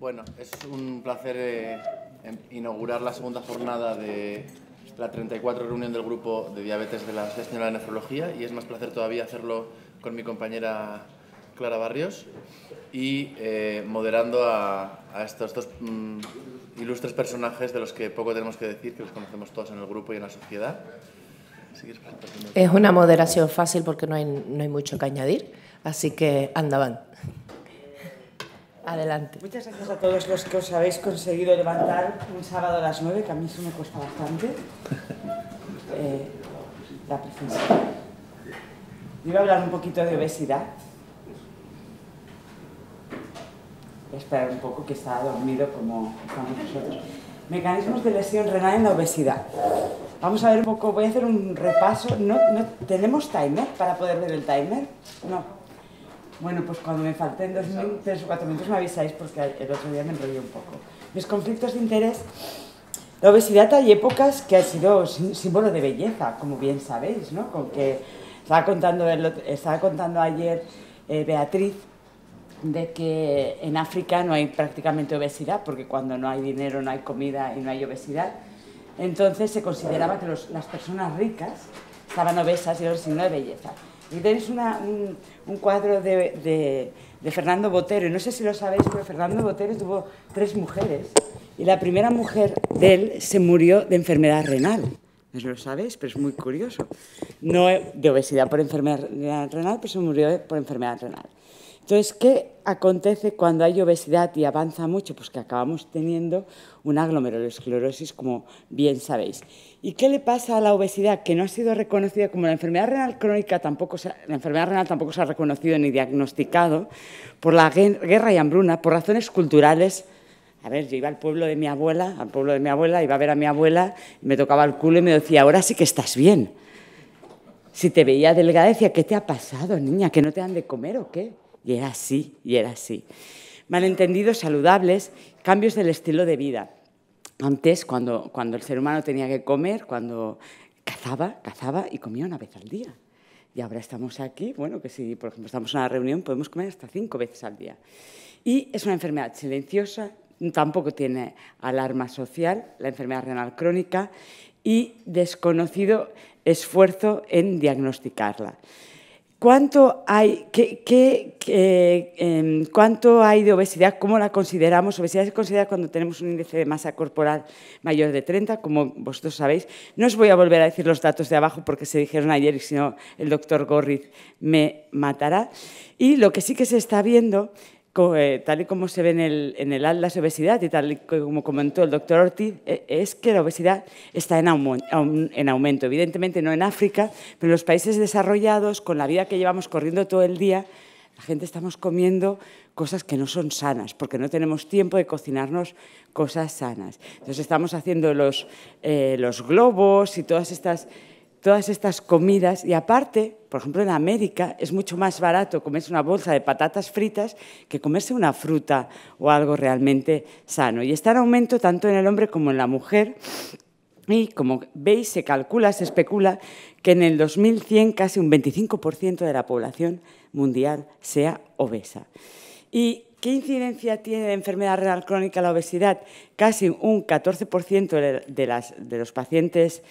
Bueno, es un placer eh, em, inaugurar la segunda jornada de la 34 reunión del grupo de diabetes de la Sociedad de Nefrología y es más placer todavía hacerlo con mi compañera Clara Barrios y eh, moderando a, estos dos mm, ilustres personajes de los que poco tenemos que decir, que los conocemos todos en el grupo y en la sociedad. Es una moderación fácil porque no hay, mucho que añadir, así que andaban. Adelante. Muchas gracias a todos los que os habéis conseguido levantar un sábado a las 9, que a mí eso me cuesta bastante. Eh, la presencia. Yo iba a hablar un poquito de obesidad. Voy a esperar un poco que está dormido como estamos nosotros. Mecanismos de lesión renal en la obesidad. Vamos a ver un poco, voy a hacer un repaso. ¿No, no, tenemos timer para poder ver el timer? No. Bueno, pues cuando me falten dos minutos o cuatro minutos me avisáis porque el otro día me enrollé un poco. Mis conflictos de interés. La obesidad hay épocas que ha sido símbolo de belleza, como bien sabéis, ¿no? Con que estaba contando, estaba contando ayer eh, Beatriz de que en África no hay prácticamente obesidad, porque cuando no hay dinero no hay comida y no hay obesidad. Entonces se consideraba que las personas ricas estaban obesas y eran un signo de belleza. Y tenéis un, cuadro de, Fernando Botero, y no sé si lo sabéis, pero Fernando Botero tuvo tres mujeres, y la primera mujer de él se murió de enfermedad renal. No lo sabéis, pero es muy curioso. No de obesidad por enfermedad renal, pero se murió por enfermedad renal. Entonces, ¿qué acontece cuando hay obesidad y avanza mucho? Pues que acabamos teniendo una glomerulosclerosis, como bien sabéis. ¿Y qué le pasa a la obesidad? Que no ha sido reconocida como la enfermedad renal crónica, tampoco la enfermedad renal tampoco se ha reconocido ni diagnosticado por la guerra y hambruna, por razones culturales. A ver, yo iba al pueblo de mi abuela, al pueblo de mi abuela, iba a ver a mi abuela, me tocaba el culo y me decía, ahora sí que estás bien. Si te veía delgada, decía, ¿qué te ha pasado, niña? ¿Que no te han de comer o qué? Y era así, y era así. Malentendidos saludables, cambios del estilo de vida. Antes, cuando, cuando el ser humano tenía que comer, cuando cazaba, cazaba y comía una vez al día. Y ahora estamos aquí, bueno, que si, por ejemplo, estamos en una reunión, podemos comer hasta cinco veces al día. Y es una enfermedad silenciosa, tampoco tiene alarma social, la enfermedad renal crónica, y desconocido esfuerzo en diagnosticarla. ¿Cuánto hay, em, ¿Cuánto hay de obesidad? ¿Cómo la consideramos? Obesidad se considera cuando tenemos un índice de masa corporal mayor de 30, como vosotros sabéis. No os voy a volver a decir los datos de abajo porque se dijeron ayer y si no el doctor Gorriz me matará. Y lo que sí que se está viendo eh, tal y como se ve en el, en el atlas obesidad y tal y como comentó el doctor Ortiz, eh, es que la obesidad está en, aumento. Evidentemente no en África, pero en los países desarrollados, con la vida que llevamos corriendo todo el día, la gente estamos comiendo cosas que no son sanas, porque no tenemos tiempo de cocinarnos cosas sanas. Entonces estamos haciendo los, eh, los globos y todas estas todas estas comidas y aparte, por ejemplo, en América es mucho más barato comerse una bolsa de patatas fritas que comerse una fruta o algo realmente sano. Y está en aumento tanto en el hombre como en la mujer. Y como veis, se calcula, se especula que en el 2100 casi un 25% de la población mundial sea obesa. ¿Y qué incidencia tiene la enfermedad renal crónica la obesidad? Casi un 14% de, de los pacientes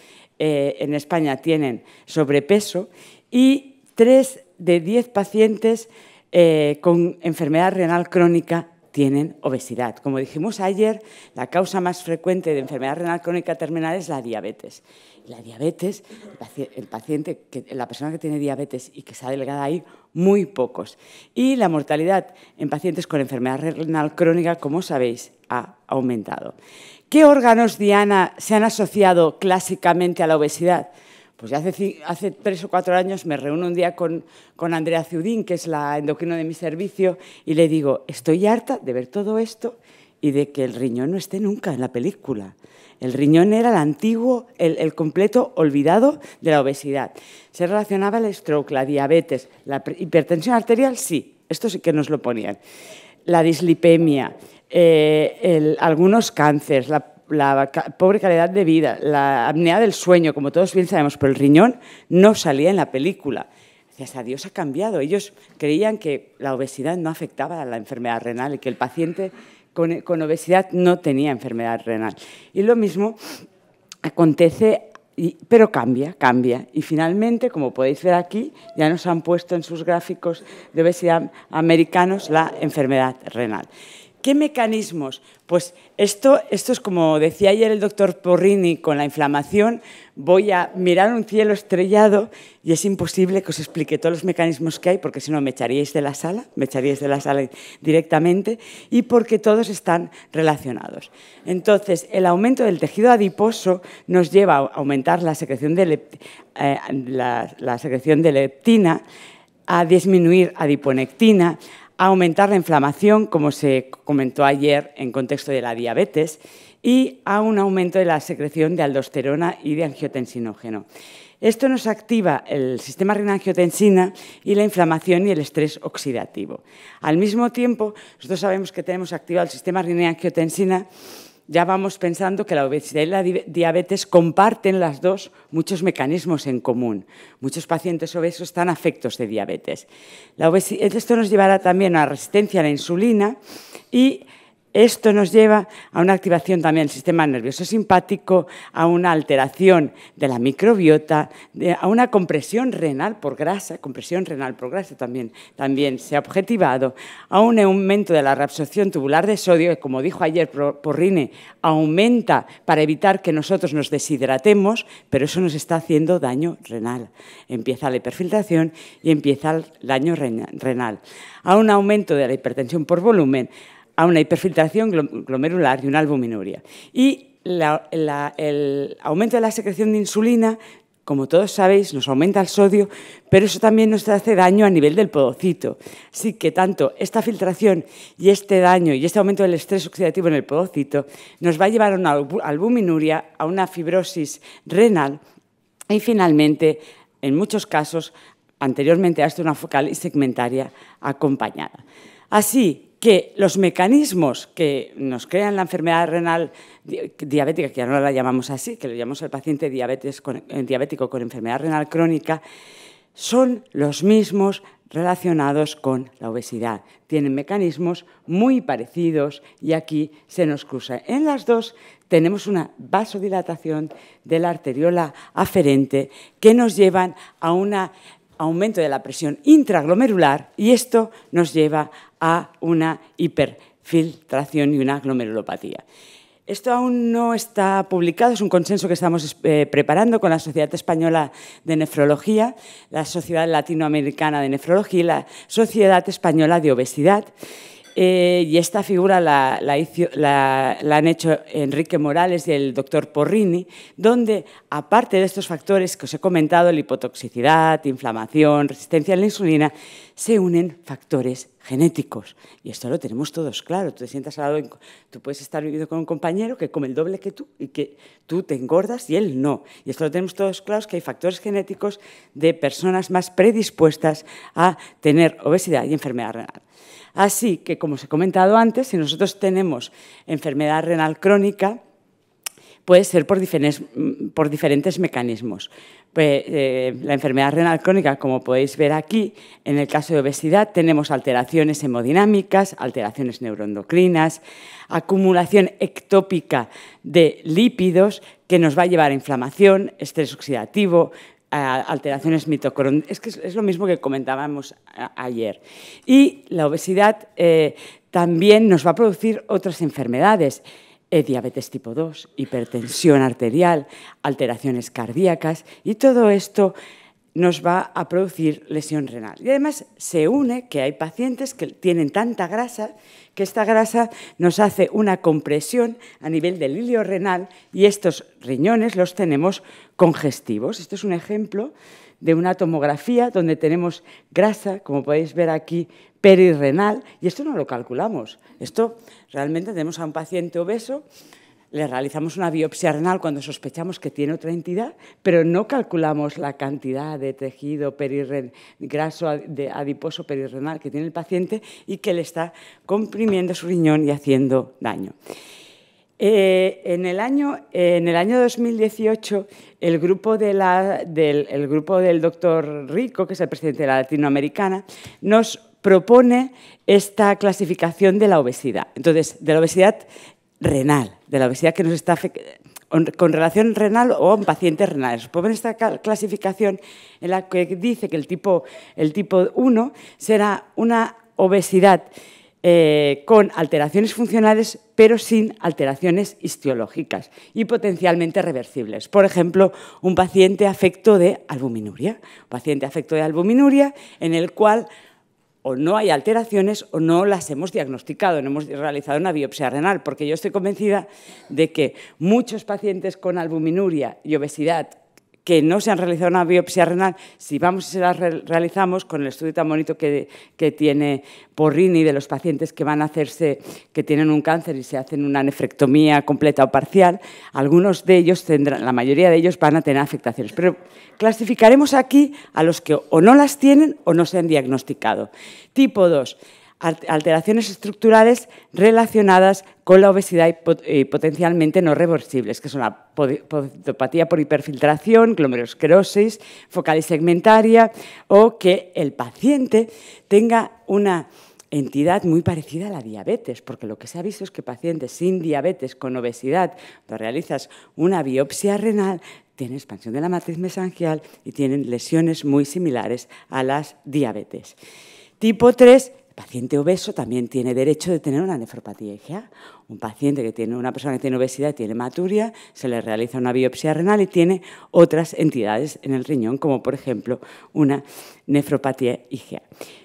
eh, en España tienen sobrepeso y 3 de 10 pacientes eh, con enfermedad renal crónica tienen obesidad. Como dijimos ayer, la causa más frecuente de enfermedad renal crónica terminal es la diabetes. La diabetes, el paciente, la persona que tiene diabetes y que ha delgada ahí, muy pocos. Y la mortalidad en pacientes con enfermedad renal crónica, como sabéis, ha aumentado. ¿Qué órganos, Diana, se han asociado clásicamente a la obesidad? Pues hace, hace tres o cuatro años me reúno un día con, Andrea Ciudín, que es la endocrino de mi servicio, y le digo, estoy harta de ver todo esto y de que el riñón no esté nunca en la película. El riñón era el antiguo, el, completo olvidado de la obesidad. Se relacionaba el stroke, la diabetes, la hipertensión arterial, sí, esto sí que nos lo ponían. La dislipemia, eh, algunos cánceres, la la pobre calidad de vida, la apnea del sueño, como todos bien sabemos, por el riñón no salía en la película. O sea, Dios ha cambiado. Ellos creían que la obesidad no afectaba a la enfermedad renal y que el paciente con, obesidad no tenía enfermedad renal. Y lo mismo acontece pero cambia, cambia. Y finalmente, como podéis ver aquí, ya nos han puesto en sus gráficos de obesidad americanos la enfermedad renal. ¿Qué mecanismos? Pues esto, esto es como decía ayer el doctor Porrini con la inflamación, voy a mirar un cielo estrellado y es imposible que os explique todos los mecanismos que hay, porque si no me echaríais de la sala, me echaríais de la sala directamente, y porque todos están relacionados. Entonces, el aumento del tejido adiposo nos lleva a aumentar la secreción de, eh, la secreción de leptina, a disminuir adiponectina, a aumentar la inflamación, como se comentó ayer en contexto de la diabetes, y a un aumento de la secreción de aldosterona y de angiotensinógeno. Esto nos activa el sistema renal-angiotensina y la inflamación y el estrés oxidativo. Al mismo tiempo, nosotros sabemos que tenemos activado el sistema renal-angiotensina ya vamos pensando que la obesidad y la diabetes comparten las dos muchos mecanismos en común. Muchos pacientes obesos están afectos de diabetes. esto nos llevará también a resistencia a la insulina y esto nos lleva a una activación también del sistema nervioso simpático, a una alteración de la microbiota, a una compresión renal por grasa, compresión renal por grasa también, también se ha objetivado, a un aumento de la reabsorción tubular de sodio, que como dijo ayer Porrine, aumenta para evitar que nosotros nos deshidratemos, pero eso nos está haciendo daño renal. Empieza la hiperfiltración y empieza el daño renal. A un aumento de la hipertensión por volumen, a una hiperfiltración glomerular y una albuminuria. Y el aumento de la secreción de insulina, como todos sabéis, nos aumenta el sodio, pero eso también nos hace daño a nivel del podocito. Así que tanto esta filtración y este daño y este aumento del estrés oxidativo en el podocito nos va a llevar a una albuminuria, a una fibrosis renal y finalmente, en muchos casos, anteriormente hasta una focal y segmentaria acompañada. Así que los mecanismos que nos crean la enfermedad renal diabética, que ya no la llamamos así, que lo llamamos el paciente eh, diabético con enfermedad renal crónica, son los mismos relacionados con la obesidad. Tienen mecanismos muy parecidos y aquí se nos cruza. En las dos tenemos una vasodilatación de la arteriola aferente que nos llevan a una aumento de la presión intraglomerular y esto nos lleva a una hiperfiltración y una glomerulopatía. Esto aún no está publicado, es un consenso que estamos eh, preparando con la Sociedad Española de Nefrología, la Sociedad Latinoamericana de Nefrología y la Sociedad Española de Obesidad. Eh, y esta figura la, han hecho Enrique Morales y el doctor Porrini, donde, aparte de estos factores que os he comentado, la hipotoxicidad, inflamación, resistencia a la insulina, se unen factores genéticos. Y esto lo tenemos todos claro. te sientas al tú puedes estar viviendo con un compañero que come el doble que tú y que tú te engordas y él no. Y esto lo tenemos todos claros que hay factores genéticos de personas más predispuestas a tener obesidad y enfermedad renal. Así que, como os he comentado antes, si nosotros tenemos enfermedad renal crónica, puede ser por diferentes, mm, por diferentes mecanismos. Eh, la enfermedad renal crónica, como podéis ver aquí, en el caso de obesidad tenemos alteraciones hemodinámicas, alteraciones neuroendocrinas, acumulación ectópica de lípidos que nos va a llevar a inflamación, estrés oxidativo, alteraciones mitocondriales. Es que es, lo mismo que comentábamos ayer. Y la obesidad eh, también nos va a producir otras enfermedades. Eh, diabetes tipo 2, hipertensión arterial, alteraciones cardíacas y todo esto nos va a producir lesión renal. Y además se une que hay pacientes que tienen tanta grasa que esta grasa nos hace una compresión a nivel del ilio renal y estos riñones los tenemos congestivos. Esto es un ejemplo de una tomografía donde tenemos grasa, como podéis ver aquí, perirrenal, y esto no lo calculamos. Esto realmente tenemos a un paciente obeso le realizamos una biopsia renal cuando sospechamos que tiene otra entidad, pero no calculamos la cantidad de tejido graso de adiposo perirrenal que tiene el paciente y que le está comprimiendo su riñón y haciendo daño. Eh, en, el año, en el año 2018, el grupo, del, el grupo del doctor Rico, que es el presidente de la Latinoamericana, nos propone esta clasificación de la obesidad. Entonces, de la obesidad renal, de la obesidad que nos está con relación renal o en pacientes renales. ver pues esta clasificación en la que dice que el tipo, el tipo 1 será una obesidad eh, con alteraciones funcionales, pero sin alteraciones histiológicas y potencialmente reversibles. Por ejemplo, un paciente afecto de albuminuria, un paciente afecto de albuminuria en el cual o no hay alteraciones o no las hemos diagnosticado, no hemos realizado una biopsia renal, porque yo estoy convencida de que muchos pacientes con albuminuria y obesidad que no se han realizado una biopsia renal, si vamos y se la realizamos con el estudio tan bonito que, que, tiene Porrini de los pacientes que van a hacerse, que tienen un cáncer y se hacen una nefrectomía completa o parcial, algunos de ellos tendrán, la mayoría de ellos van a tener afectaciones. Pero clasificaremos aquí a los que o no las tienen o no se han diagnosticado. Tipo 2 alteraciones estructurales relacionadas con la obesidad y, potencialmente no reversibles, que son la podopatía por hiperfiltración, glomerosclerosis focal y segmentaria, o que el paciente tenga una entidad muy parecida a la diabetes, porque lo que se ha visto es que pacientes sin diabetes, con obesidad, cuando realizas una biopsia renal, tienen expansión de la matriz mesangial y tienen lesiones muy similares a las diabetes. Tipo 3 el paciente obeso también tiene derecho de tener una nefropatía IgA. Un paciente que tiene una persona que tiene obesidad tiene maturia, se le realiza una biopsia renal y tiene otras entidades en el riñón, como por ejemplo una nefropatía IgA.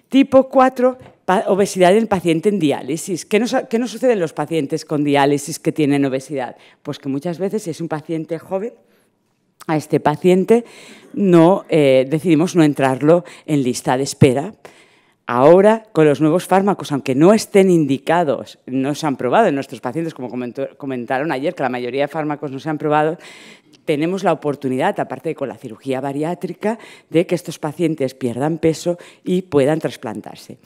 Tipo 4, obesidad del paciente en diálisis. ¿Qué nos, sucede en los pacientes con diálisis que tienen obesidad? Pues que muchas veces si es un paciente joven, a este paciente no eh, decidimos no entrarlo en lista de espera, Ahora, con los nuevos fármacos, aunque no estén indicados, no se han probado en nuestros pacientes, como comentaron ayer, que la mayoría de fármacos no se han probado, tenemos la oportunidad, aparte de con la cirugía bariátrica, de que estos pacientes pierdan peso y puedan trasplantarse.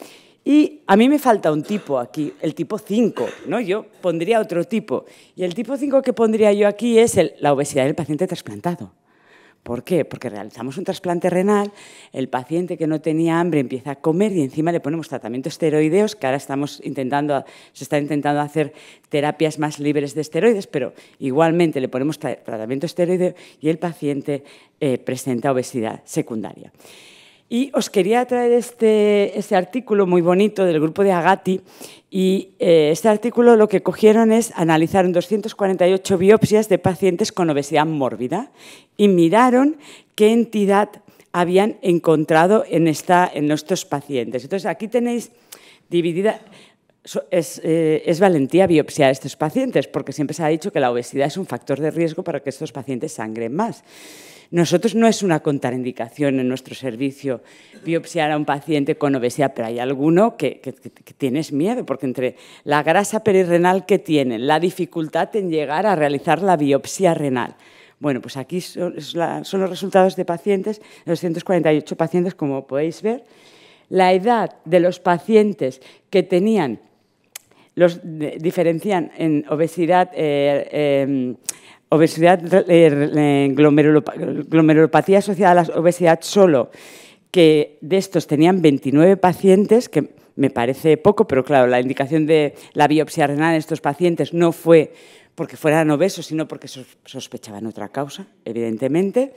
Y a mí me falta un tipo aquí, el tipo 5, ¿no? Yo pondría otro tipo. Y el tipo 5 que pondría yo aquí es la obesidad del paciente trasplantado. ¿Por qué? Porque realizamos un trasplante renal, el paciente que no tenía hambre empieza a comer y encima le ponemos tratamiento esteroideos, que ahora estamos intentando, se está intentando hacer terapias más libres de esteroides, pero igualmente le ponemos tratamiento esteroideo y el paciente eh, presenta obesidad secundaria. Y os quería traer este, este, artículo muy bonito del grupo de Agati. Y eh, este artículo lo que cogieron es analizaron 248 biopsias de pacientes con obesidad mórbida y miraron qué entidad habían encontrado en, esta, en estos pacientes. Entonces, aquí tenéis dividida... Es, eh, es, valentía biopsiar a estos pacientes, porque siempre se ha dicho que la obesidad es un factor de riesgo para que estos pacientes sangren más. Nosotros no es una contraindicación en nuestro servicio biopsiar a un paciente con obesidad, pero hay alguno que, tienes miedo, porque entre la grasa perirrenal que tienen, la dificultad en llegar a realizar la biopsia renal, bueno, pues aquí son, los resultados de pacientes, 248 pacientes, como podéis ver. La edad de los pacientes que tenían, los diferencian en obesidad eh, em, obesidad, eh, glomerulopatía asociada a la obesidad solo, que de estos tenían 29 pacientes, que me parece poco, pero claro, la indicación de la biopsia renal en estos pacientes no fue porque fueran obesos, sino porque sospechaban otra causa, evidentemente.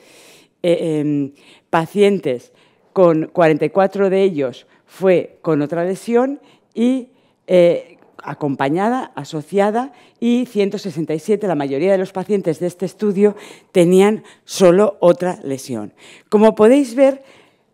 Eh, em, pacientes con 44 de ellos fue con otra lesión y eh, acompañada, asociada y 167, la mayoría de los pacientes de este estudio tenían solo otra lesión. Como podéis ver,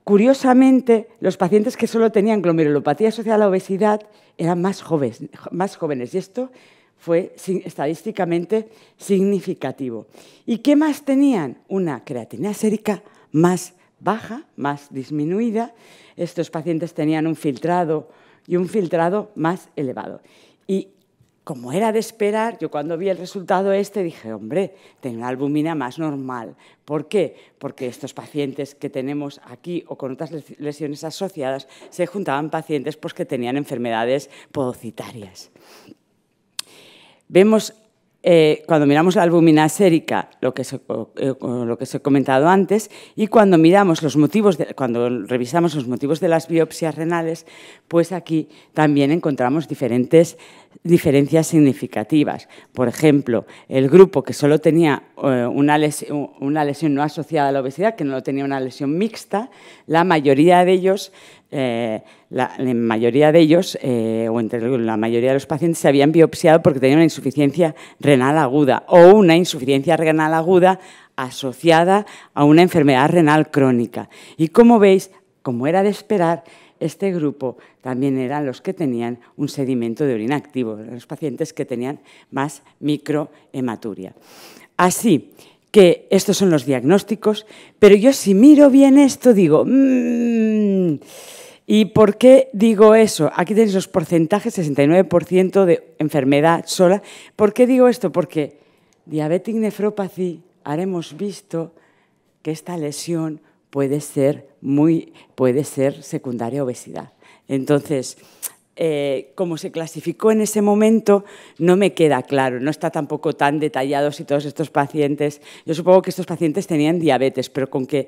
curiosamente, los pacientes que solo tenían glomerulopatía asociada a la obesidad eran más jóvenes, y esto fue estadísticamente significativo. ¿Y qué más tenían? Una creatinina sérica más baja, más disminuida. Estos pacientes tenían un filtrado y un filtrado más elevado. Y como era de esperar, yo cuando vi el resultado este dije, hombre, tengo una albumina más normal. ¿Por qué? Porque estos pacientes que tenemos aquí o con otras lesiones asociadas se juntaban pacientes pues, que tenían enfermedades podocitarias. Vemos eh, cuando miramos la albúmina sérica, eh, lo que, os he comentado antes, y cuando miramos los motivos, cuando revisamos los motivos de las biopsias renales, pues aquí también encontramos diferentes diferencias significativas. Por ejemplo, el grupo que solo tenía eh, una lesión, no asociada a la obesidad, que no tenía una lesión mixta, la mayoría de ellos eh, la, mayoría de ellos, eh, o entre la mayoría de los pacientes, se habían biopsiado porque tenían una insuficiencia renal aguda o una insuficiencia renal aguda asociada a una enfermedad renal crónica. Y como veis, como era de esperar, este grupo también eran los que tenían un sedimento de orina activo, los pacientes que tenían más microhematuria. Así que estos son los diagnósticos, pero yo si miro bien esto digo, mm, ¿y por qué digo eso? Aquí tenéis los porcentajes, 69% de enfermedad sola. ¿Por qué digo esto? Porque diabetic nefropathy, ahora hemos visto que esta lesión puede ser muy, puede ser secundaria obesidad. Entonces, eh, como se clasificó en ese momento, no me queda claro, no está tampoco tan detallado si todos estos pacientes, yo supongo que estos pacientes tenían diabetes, pero con que,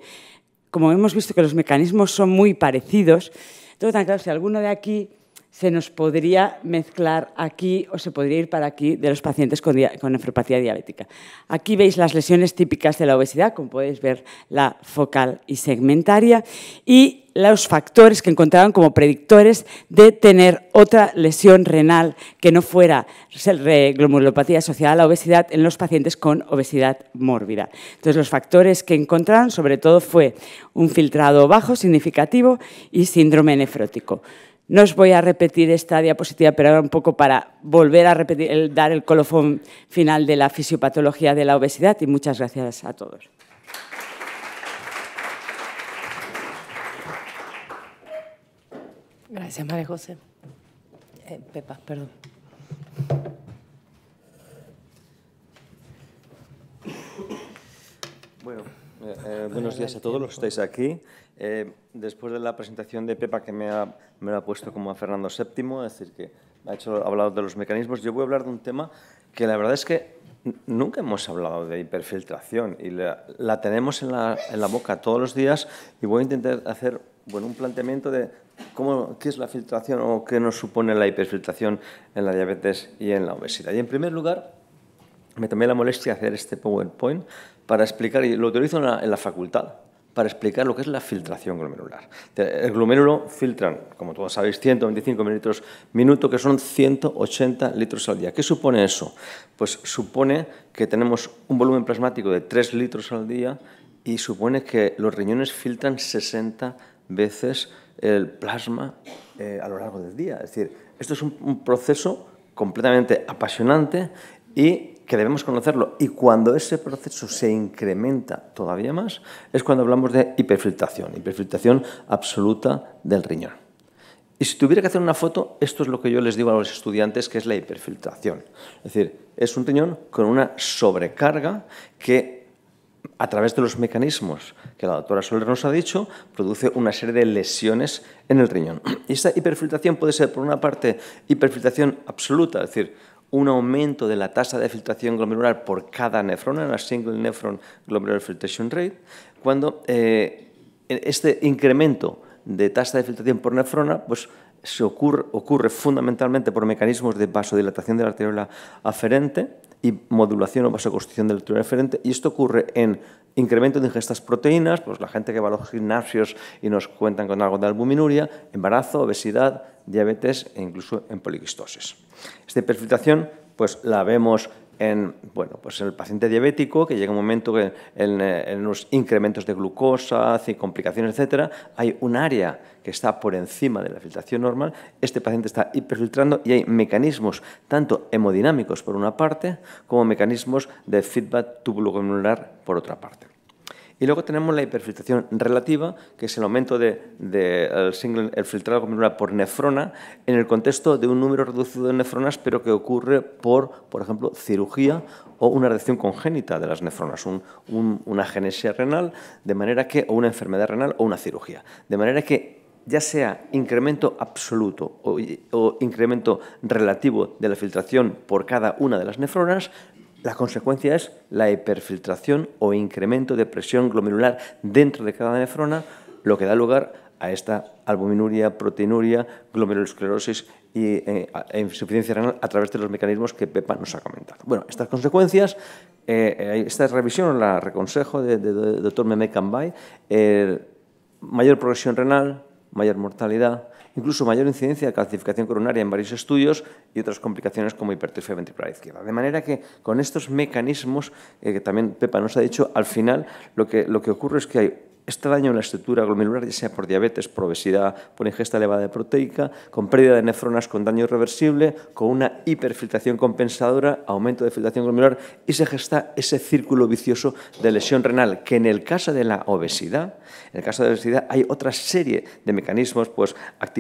como hemos visto que los mecanismos son muy parecidos, todo tan claro, si alguno de aquí se nos podría mezclar aquí o se podría ir para aquí de los pacientes con, nefropatía diabética. Aquí veis las lesiones típicas de la obesidad, como podéis ver, la focal y segmentaria, y los factores que encontraron como predictores de tener otra lesión renal que no fuera glomulopatía asociada a la obesidad en los pacientes con obesidad mórbida. Entonces, los factores que encontraron sobre todo fue un filtrado bajo significativo y síndrome nefrótico. No os voy a repetir esta diapositiva, pero ahora un poco para volver a repetir, el, dar el colofón final de la fisiopatología de la obesidad y muchas gracias a todos. Gracias, María José. Eh, Pepa, perdón. Bueno, eh, eh, buenos días a todos los que estáis aquí. Eh, después de la presentación de Pepa, que me lo ha puesto como a Fernando VII, es decir, que ha, hecho, hablado de los mecanismos, yo voy a hablar de un tema que la verdad es que nunca hemos hablado de hiperfiltración y la, tenemos en la, boca todos los días y voy a intentar hacer un planteamiento de cómo, qué es la filtración o qué nos supone la hiperfiltración en la diabetes y en la obesidad. Y en primer lugar, me tomé la molestia de hacer este PowerPoint para explicar, y lo utilizo en la facultad, para explicar lo que es la filtración glomerular. El glomérulo filtran, como todos sabéis, 125 mililitros minuto, que son 180 litros al día. ¿Qué supone eso? Pues supone que tenemos un volumen plasmático de 3 litros al día y supone que los riñones filtran 60 veces el plasma eh, a lo largo del día. Es decir, esto es un proceso completamente apasionante y que debemos conocerlo. Y cuando ese proceso se incrementa todavía más, es cuando hablamos de hiperfiltración, hiperfiltración absoluta del riñón. Y si tuviera que hacer una foto, esto es lo que yo les digo a los estudiantes, que es la hiperfiltración. Es decir, es un riñón con una sobrecarga que, a través de los mecanismos que la doctora Soler nos ha dicho, produce una serie de lesiones en el riñón. Y esa hiperfiltración puede ser, por una parte, hiperfiltración absoluta, es decir, un aumento de la tasa de filtración glomerular por cada nefrona, la single nephron glomerular filtration rate, cuando eh, este incremento de tasa de filtración por nefrona pues, se ocurre, ocurre fundamentalmente por mecanismos de vasodilatación de la arteriola aferente y modulación o vasoconstricción de la arteriola aferente, y esto ocurre en incremento de ingestas proteínas, pues la gente que va a los gimnasios y nos cuentan con algo de albuminuria, embarazo, obesidad, diabetes e incluso en poliquistosis. Esta hiperfiltración, pues la vemos en, bueno, pues el paciente diabético, que llega un momento en, los eh, incrementos de glucosa, complicaciones, etcétera, hay un área que está por encima de la filtración normal, este paciente está hiperfiltrando y hay mecanismos tanto hemodinámicos por una parte como mecanismos de feedback tubuloglomerular por otra parte. Y luego tenemos la hiperfiltración relativa, que es el aumento del el filtrado glomerular por nefrona en el contexto de un número reducido de nefronas, pero que ocurre por, por ejemplo, cirugía o una reacción congénita de las nefronas, una genesia renal, de manera que, o una enfermedad renal o una cirugía. De manera que ya sea incremento absoluto o, incremento relativo de la filtración por cada una de las nefronas, la consecuencia es la hiperfiltración o incremento de presión glomerular dentro de cada nefrona, lo que da lugar a esta albuminuria, proteinuria, glomerulosclerosis y eh, e insuficiencia renal a través de los mecanismos que Pepa nos ha comentado. Bueno, estas consecuencias, eh, eh, esta revisión la reconsejo del doctor Meme Cambay mayor progresión renal, mayor mortalidad, incluso mayor incidencia de calcificación coronaria en varios estudios y otras complicaciones como hipertrofia ventricular izquierda. De manera que con estos mecanismos, eh, que también Pepa nos ha dicho, al final lo que, lo que ocurre es que hay este daño en la estructura glomerular, ya sea por diabetes, por obesidad, por ingesta elevada de proteica, con pérdida de nefronas con daño irreversible, con una hiperfiltración compensadora, aumento de filtración glomerular y se gesta ese círculo vicioso de lesión renal, que en el caso de la obesidad, en el caso de la obesidad hay otra serie de mecanismos, pues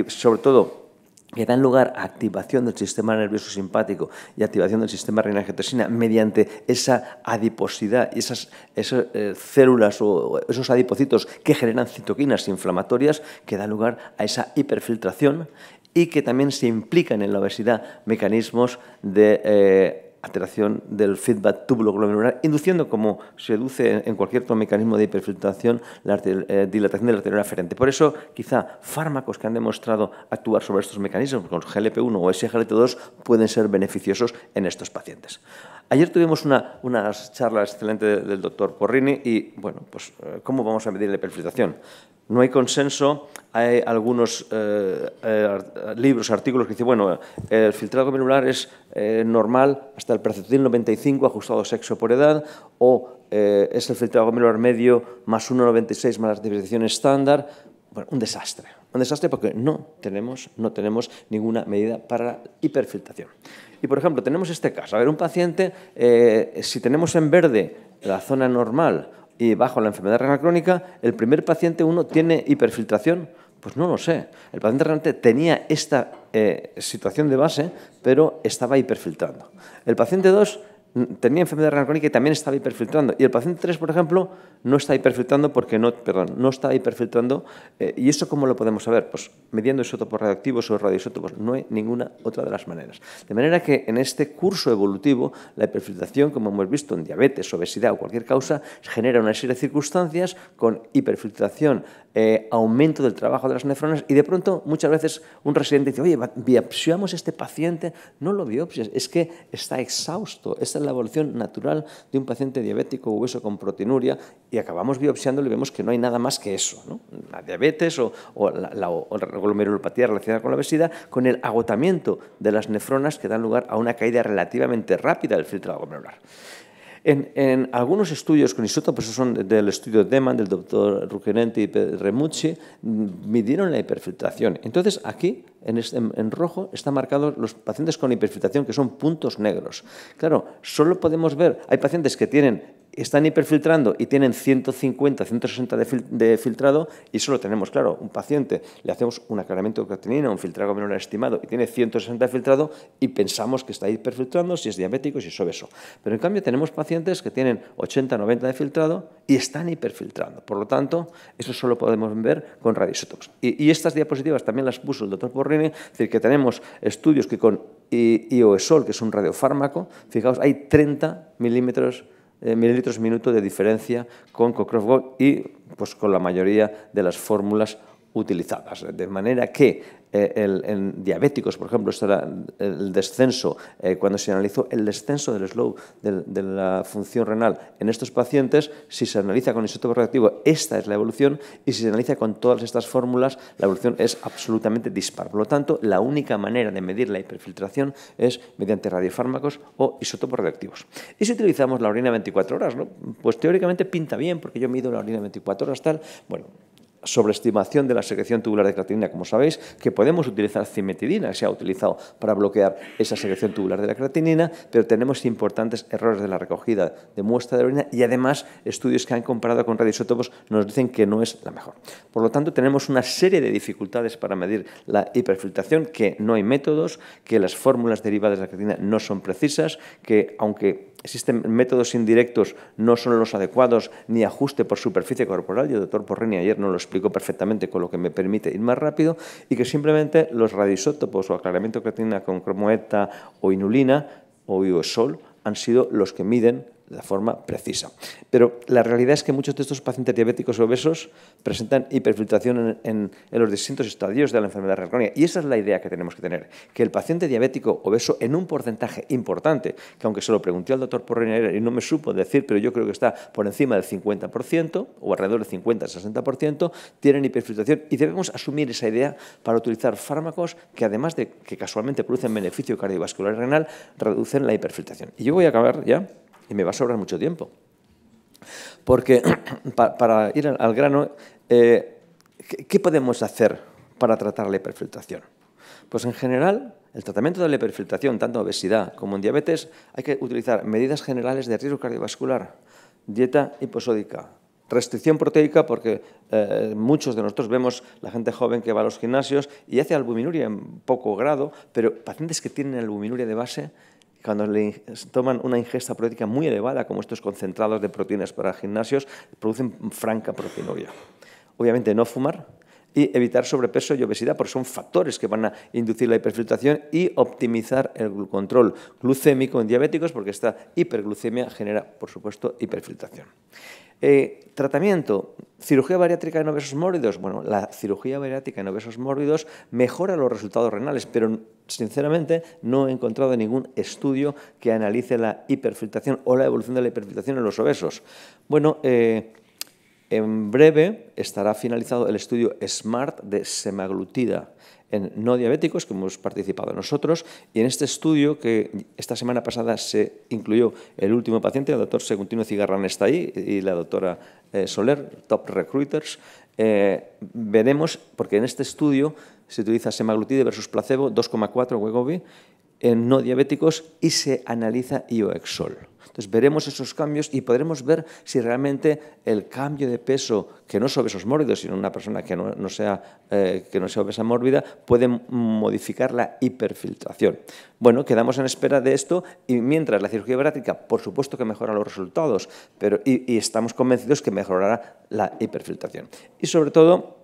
sobre todo que dan lugar a activación del sistema nervioso simpático y activación del sistema renal mediante esa adiposidad y esas, eh, células o esos adipocitos que generan citoquinas inflamatorias que dan lugar a esa hiperfiltración y que también se implican en la obesidad mecanismos de... Eh, alteración del feedback tubulo glomerular induciendo, como se deduce en cualquier otro mecanismo de hiperfiltración, la eh, dilatación de la arteria aferente. Por eso, quizá fármacos que han demostrado actuar sobre estos mecanismos, como GLP-1 o SGLT2, pueden ser beneficiosos en estos pacientes. Ayer tuvimos una, una charla excelente del doctor Porrini y, bueno, pues, eh, ¿cómo vamos a medir la hiperfiltración? no hay consenso, hay algunos eh, eh, libros, artículos que dicen, bueno, el filtrado glomerular es eh, normal hasta el percentil 95 ajustado sexo por edad o es el filtrado glomerular medio más 1,96 más la diversificación estándar. Bueno, un desastre. Un desastre porque no tenemos, no tenemos ninguna medida para hiperfiltración. Y, por ejemplo, tenemos este caso. A ver, un paciente, si tenemos en verde la zona normal y bajo la enfermedad renal crónica, ¿el primer paciente uno tiene hiperfiltración? Pues no lo sé. El paciente realmente tenía esta eh, situación de base, pero estaba hiperfiltrando. El paciente 2 tenía enfermedad renal crónica y también estaba hiperfiltrando. Y el paciente 3, por ejemplo, no está hiperfiltrando porque no, perdón, no está hiperfiltrando. Eh, ¿Y eso cómo lo podemos saber? Pues midiendo isótopos radioactivos o radioisótopos. No hay ninguna otra de las maneras. De manera que en este curso evolutivo, la hiperfiltración, como hemos visto en diabetes, obesidad o cualquier causa, genera una serie de circunstancias con hiperfiltración, eh, aumento del trabajo de las nefronas y de pronto muchas veces un residente dice, oye, biopsiamos este paciente. No lo biopsias, es que está exhausto la evolución natural de un paciente diabético o hueso con proteinuria y acabamos biopsiándolo y vemos que no hay nada más que eso, la diabetes o, la, glomerulopatía relacionada con la obesidad, con el agotamiento de las nefronas que dan lugar a una caída relativamente rápida del filtro glomerular. En, algunos estudios con isótopos, pues son del estudio Deman, del doctor Ruggerenti y Remucci, mm, midieron la hiperfiltración. Entonces, aquí, en, en rojo, están marcados los pacientes con hiperfiltración, que son puntos negros. Claro, solo podemos ver, hay pacientes que tienen están hiperfiltrando y tienen 150, 160 de, filtrado, y eso tenemos claro. Un paciente le hacemos un aclaramiento de creatinina, un filtrado menor estimado, y tiene 160 de filtrado y pensamos que está hiperfiltrando, si es diabético, si es obeso. Pero en cambio tenemos pacientes que tienen 80, 90 de filtrado y están hiperfiltrando. Por lo tanto, eso solo podemos ver con radisotox. Y, estas diapositivas también las puso el doctor Borrini, es decir, que tenemos estudios que con IOSOL, e IOESOL, que es un radiofármaco, fijaos, hay 30 milímetros eh, mililitros minuto de diferencia con Cockcroft Gold y pues, con la mayoría de las fórmulas utilizadas. De manera que eh, en diabéticos, por ejemplo, el descenso, eh, cuando se analizó el descenso del slow de, la función renal en estos pacientes, si se analiza con isótopo reactivo, esta es la evolución, y si se analiza con todas estas fórmulas, la evolución es absolutamente dispar. Por lo tanto, la única manera de medir la hiperfiltración es mediante radiofármacos o isótopos reactivos. Y si utilizamos la orina 24 horas, pues teóricamente pinta bien, porque yo mido la orina 24 horas tal, bueno, sobreestimación de la secreción tubular de creatinina, como sabéis, que podemos utilizar cimetidina, que se ha utilizado para bloquear esa secreción tubular de la creatinina, pero tenemos importantes errores de la recogida de muestra de orina y además estudios que han comparado con radioisótopos nos dicen que no es la mejor. Por lo tanto, tenemos una serie de dificultades para medir la hiperfiltración, que no hay métodos, que las fórmulas derivadas de la creatinina no son precisas, que aunque existen métodos indirectos, no son los adecuados, ni ajuste por superficie corporal, y el doctor Porreni ayer no lo explicó perfectamente, con lo que me permite ir más rápido, y que simplemente los radisótopos o aclaramiento creatina con cromoeta o inulina o iosol han sido los que miden la forma precisa. Pero la realidad es que muchos de estos pacientes diabéticos obesos presentan hiperfiltración en, los distintos estadios de la enfermedad renal crónica. Y esa es la idea que tenemos que tener, que el paciente diabético obeso en un porcentaje importante, que aunque se lo pregunté al doctor Porreñera y no me supo decir, pero yo creo que está por encima del 50% o alrededor del 50-60%, tienen hiperfiltración y debemos asumir esa idea para utilizar fármacos que además de que casualmente producen beneficio cardiovascular y renal, reducen la hiperfiltración. Y yo voy a acabar ya y me va a sobrar mucho tiempo. Porque para ir al grano, eh, ¿qué podemos hacer para tratar la hiperfiltración? Pues en general, el tratamiento de la hiperfiltración, tanto en obesidad como en diabetes, hay que utilizar medidas generales de riesgo cardiovascular, dieta hiposódica, restricción proteica, porque eh, muchos de nosotros vemos la gente joven que va a los gimnasios y hace albuminuria en poco grado, pero pacientes que tienen albuminuria de base cuando toman una ingesta proteica muy elevada, como estos concentrados de proteínas para gimnasios, producen franca proteinuria. Obviamente no fumar y evitar sobrepeso y obesidad, porque son factores que van a inducir la hiperfiltración y optimizar el control glucémico en diabéticos, porque esta hiperglucemia genera, por supuesto, hiperfiltración. Eh, tratamiento, cirugía bariátrica en obesos mórbidos. Bueno, la cirugía bariátrica en obesos mórbidos mejora los resultados renales, pero sinceramente no he encontrado ningún estudio que analice la hiperfiltración o la evolución de la hiperfiltración en los obesos. Bueno, eh, en breve estará finalizado el estudio SMART de semaglutida en no diabéticos, que hemos participado nosotros, y en este estudio que esta semana pasada se incluyó el último paciente, el doctor Seguntino Cigarrán está ahí, y la doctora eh, Soler, Top Recruiters, eh, veremos, porque en este estudio se utiliza semaglutide versus placebo, 2,4 Wegovy en no diabéticos y se analiza IOEXOL. Entonces veremos esos cambios y podremos ver si realmente el cambio de peso, que no es obesos mórbidos, sino una persona que no, sea, eh, que no sea obesa mórbida, puede modificar la hiperfiltración. Bueno, quedamos en espera de esto y mientras la cirugía bariátrica, por supuesto que mejora los resultados, pero, y, y estamos convencidos que mejorará la hiperfiltración. Y sobre todo,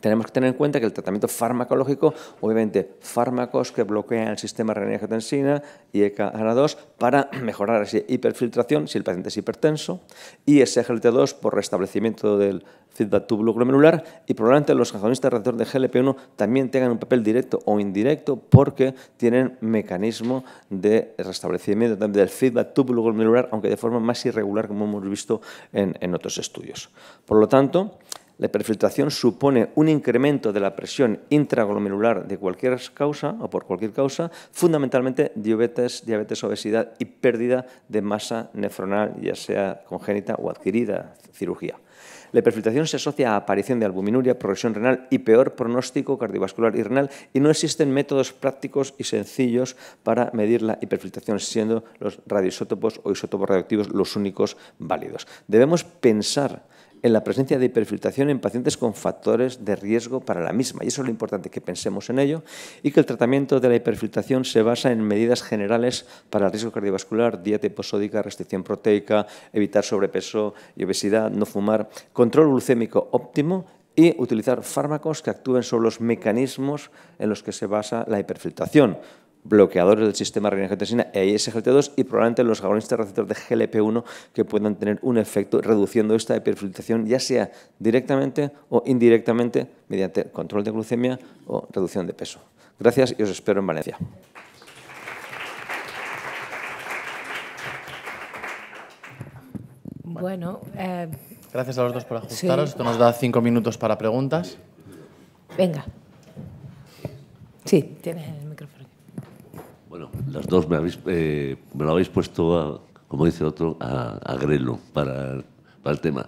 tenemos que tener en cuenta que el tratamiento farmacológico, obviamente, fármacos que bloquean el sistema renina-angiotensina y ECA-ANA2 para mejorar esa hiperfiltración si el paciente es hipertenso, y SGLT2 por restablecimiento del feedback tubuloglomerular glomerular, y probablemente los agonistas receptor de GLP-1 también tengan un papel directo o indirecto porque tienen mecanismo de restablecimiento del feedback tubuloglomerular, aunque de forma más irregular, como hemos visto en, en otros estudios. Por lo tanto, la hiperfiltración supone un incremento de la presión intraglomerular de cualquier causa o por cualquier causa, fundamentalmente diabetes, diabetes, obesidad y pérdida de masa nefronal, ya sea congénita o adquirida, cirugía. La hiperfiltración se asocia a aparición de albuminuria, progresión renal y peor pronóstico cardiovascular y renal y no existen métodos prácticos y sencillos para medir la hiperfiltración, siendo los radioisótopos o isótopos radioactivos los únicos válidos. Debemos pensar en la presencia de hiperfiltración en pacientes con factores de riesgo para la misma. Y eso es lo importante, que pensemos en ello y que el tratamiento de la hiperfiltración se basa en medidas generales para el riesgo cardiovascular, dieta hiposódica, restricción proteica, evitar sobrepeso y obesidad, no fumar, control glucémico óptimo y utilizar fármacos que actúen sobre los mecanismos en los que se basa la hiperfiltración bloqueadores del sistema renina-angiotensina EISGLT2 y probablemente los agonistas receptores de GLP1 que puedan tener un efecto reduciendo esta hiperfiltración, ya sea directamente o indirectamente mediante control de glucemia o reducción de peso. Gracias y os espero en Valencia. Bueno, eh, gracias a los dos por ajustaros. Esto nos da cinco minutos para preguntas. Venga. Sí, tienes. Las dos me, habéis, eh, me lo habéis puesto, como dice otro, a, grelo para, el tema.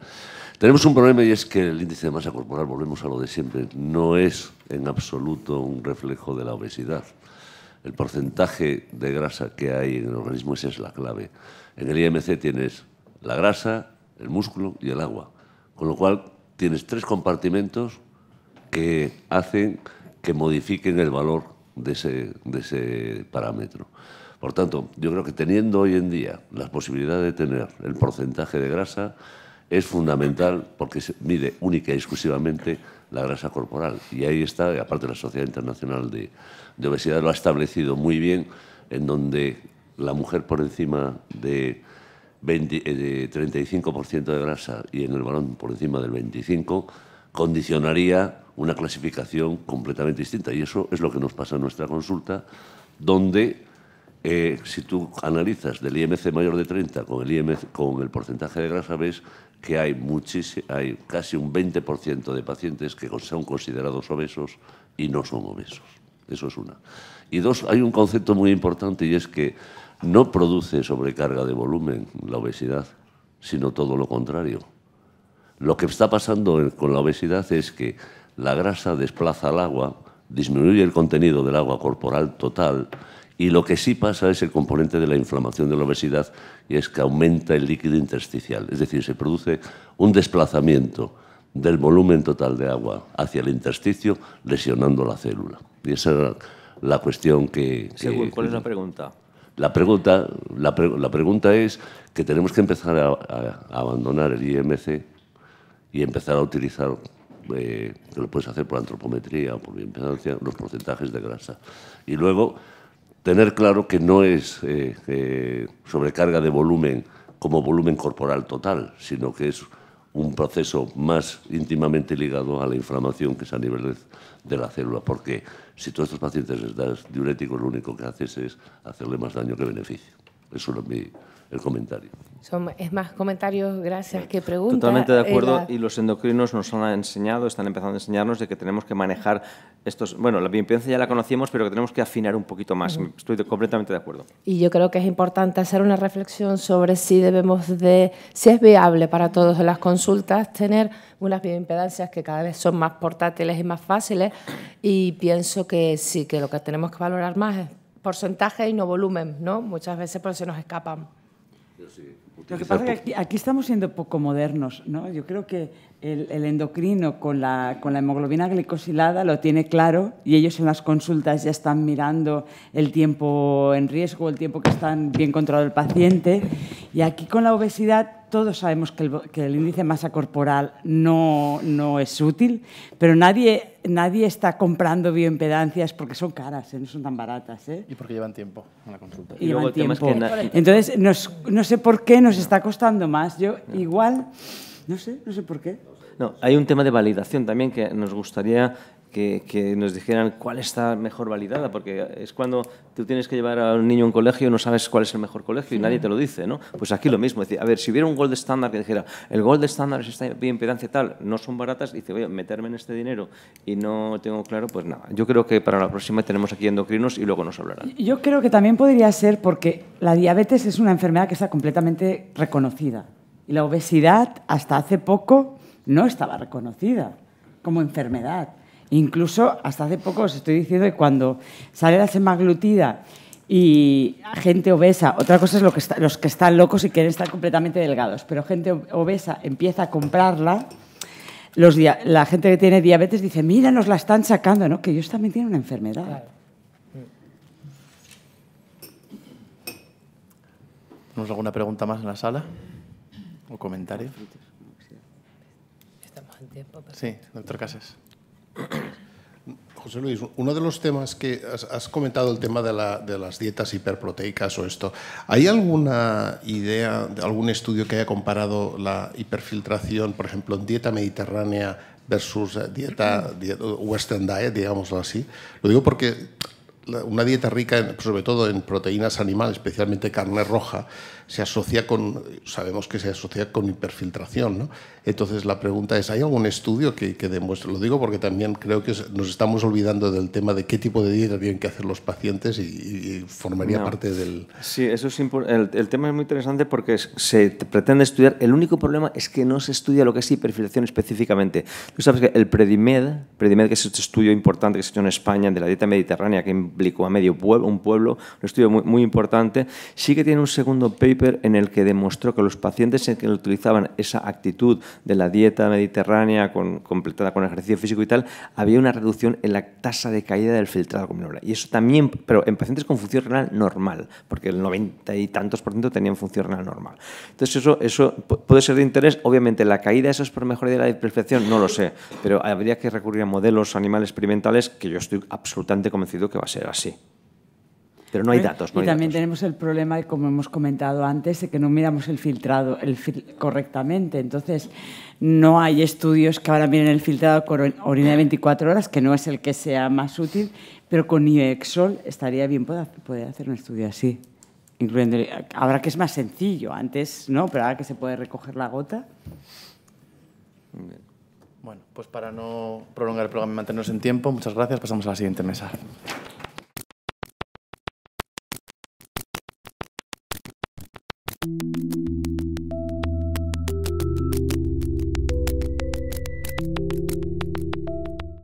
Tenemos un problema y es que el índice de masa corporal, volvemos a lo de siempre, no es en absoluto un reflejo de la obesidad. El porcentaje de grasa que hay en el organismo esa es la clave. En el IMC tienes la grasa, el músculo y el agua, con lo cual tienes tres compartimentos que hacen que modifiquen el valor de ese, de ese parámetro. Por tanto, yo creo que teniendo hoy en día la posibilidad de tener el porcentaje de grasa, es fundamental porque se mide única y exclusivamente la grasa corporal. Y ahí está, aparte la Sociedad Internacional de, Obesidad lo ha establecido muy bien, en donde la mujer por encima de, de 35% de grasa y en el varón por encima del 25% condicionaría una clasificación completamente distinta. Y eso es lo que nos pasa en nuestra consulta, donde eh, si tú analizas del IMC mayor de 30 con el, IMC, con el porcentaje de grasa, ves que hay, hay casi un 20% de pacientes que son considerados obesos y no son obesos. Eso es una. Y dos, hay un concepto muy importante y es que no produce sobrecarga de volumen la obesidad, sino todo lo contrario lo que está pasando con la obesidad es que la grasa desplaza el agua, disminuye el contenido del agua corporal total y lo que sí pasa es el componente de la inflamación de la obesidad y es que aumenta el líquido intersticial, es decir, se produce un desplazamiento del volumen total de agua hacia el intersticio lesionando la célula. Y esa era la cuestión que... ¿cuál es la pregunta? La pregunta, la, pregunta es que tenemos que empezar a abandonar el IMC y empezar a utilizar, eh, que lo puedes hacer por antropometría o por bioimpedancia, los porcentajes de grasa. Y luego, tener claro que no es eh, sobrecarga de volumen como volumen corporal total, sino que es un proceso más íntimamente ligado a la inflamación que es a nivel de, la célula, porque si todos a estos pacientes les das diuréticos, lo único que haces es hacerle más daño que beneficio. Eso es mi, el comentario. Son, es más comentarios, gracias, que preguntas. Totalmente de acuerdo, y los endocrinos nos han enseñado, están empezando a enseñarnos de que tenemos que manejar estos... Bueno, la bioimpedancia ya la conocíamos, pero que tenemos que afinar un poquito más. Estoy completamente de acuerdo. Y yo creo que es importante hacer una reflexión sobre si debemos de... si es viable para todos las consultas tener unas bioimpedancias que cada vez son más portátiles y más fáciles, y pienso que sí, que lo que tenemos que valorar más es porcentaje y no volumen, ¿no? Muchas veces por eso nos escapan. Lo que pasa es que aquí, estamos siendo poco modernos, ¿no? Yo creo que el, endocrino con la, hemoglobina glicosilada lo tiene claro y ellos en las consultas ya están mirando el tiempo en riesgo, el tiempo que están bien controlado el paciente. Y aquí con la obesidad todos sabemos que el, índice de masa corporal no, es útil, pero nadie, nadie está comprando bioimpedancias porque son caras, ¿eh? no son tan baratas. ¿eh? Y porque llevan tiempo en la consulta. Y, Entonces, no sé por qué nos está costando más. Yo igual, no sé, no sé por qué. No, hay un tema de validación también que nos gustaría que, nos dijeran cuál está mejor validada, porque es cuando tú tienes que llevar a un niño a un colegio y no sabes cuál es el mejor colegio y nadie te lo dice, ¿no? Pues aquí lo mismo, a ver, si hubiera un gold Standard que dijera, el gold Standard es esta impedancia y tal, no son baratas, y dice, voy a meterme en este dinero y no tengo claro, pues nada, yo creo que para la próxima tenemos aquí endocrinos y luego nos hablarán. Yo creo que también podría ser porque la diabetes es una enfermedad que está completamente reconocida y la obesidad hasta hace poco no estaba reconocida como enfermedad. Incluso hasta hace poco os estoy diciendo que cuando sale la semaglutida y gente obesa, otra cosa es lo que los que están locos y quieren estar completamente delgados, pero gente obesa empieza a comprarla. Los la gente que tiene diabetes dice, mira, nos la están sacando, ¿no? Que ellos también tienen una enfermedad. ¿Nos ¿Tenemos alguna pregunta más en la sala? ¿O comentario? Sí, doctor Casas. José Luis, uno de los temas que has, comentado, el tema de, las dietas hiperproteicas o esto, ¿hay alguna idea, algún estudio que haya comparado la hiperfiltración, por ejemplo, en dieta mediterránea versus dieta, western diet, digámoslo así? Lo digo porque una dieta rica, sobre todo en proteínas animales, especialmente carne roja, se asocia con, sabemos que se asocia con hiperfiltración. ¿no? Entonces la pregunta es, ¿hay algún estudio que, que demuestre? Lo digo porque también creo que nos estamos olvidando del tema de qué tipo de dieta tienen que hacer los pacientes y, formaría parte del... Sí, eso es el, tema es muy interesante porque se pretende estudiar, el único problema es que no se estudia lo que es hiperfiltración específicamente. Tú sabes que el Predimed, Predimed que es este estudio importante que se hizo en España de la dieta mediterránea que implicó a medio pueblo, un pueblo, un estudio muy, muy importante, sí que tiene un segundo paper en el que demostró que los pacientes en que utilizaban esa actitud de la dieta mediterránea completada con ejercicio físico y tal, había una reducción en la tasa de caída del filtrado glomerular. Y eso también, pero en pacientes con función renal normal, porque el 90 y tantos por ciento tenían función renal normal. Entonces eso, eso puede ser de interés. Obviamente la caída, eso es por mejoría de la hiperfección, no lo sé, pero habría que recurrir a modelos animales experimentales que yo estoy absolutamente convencido que va a ser así. Pero no hay ¿Eh? datos. y también tenemos el problema, como hemos comentado antes, de que no miramos el filtrado el correctamente. Entonces, no hay estudios que ahora miren el filtrado con orina de 24 horas, que no es el que sea más útil, pero con IEXOL estaría bien poder hacer un estudio así. Incluyendo, ahora que es más sencillo, antes no, pero ahora que se puede recoger la gota. Bueno, pues para no prolongar el programa y mantenernos en tiempo, muchas gracias. Pasamos a la siguiente mesa.